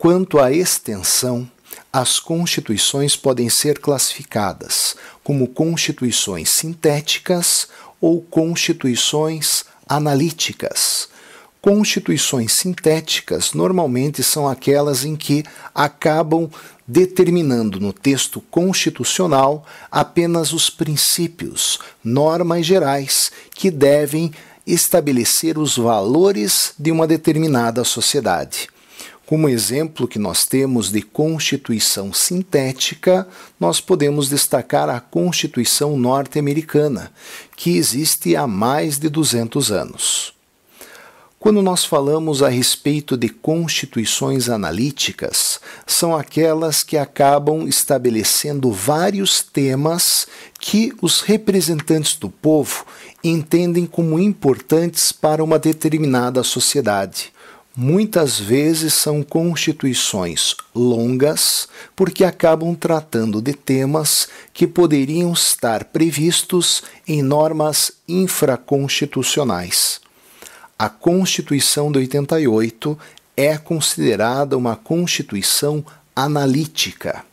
Quanto à extensão, as constituições podem ser classificadas como constituições sintéticas ou constituições analíticas. Constituições sintéticas normalmente são aquelas em que acabam determinando no texto constitucional apenas os princípios, normas gerais que devem estabelecer os valores de uma determinada sociedade. Como exemplo que nós temos de constituição sintética, nós podemos destacar a Constituição norte-americana, que existe há mais de 200 anos. Quando nós falamos a respeito de constituições analíticas, são aquelas que acabam estabelecendo vários temas que os representantes do povo entendem como importantes para uma determinada sociedade muitas vezes são constituições longas, porque acabam tratando de temas que poderiam estar previstos em normas infraconstitucionais. A Constituição de 88 é considerada uma Constituição analítica.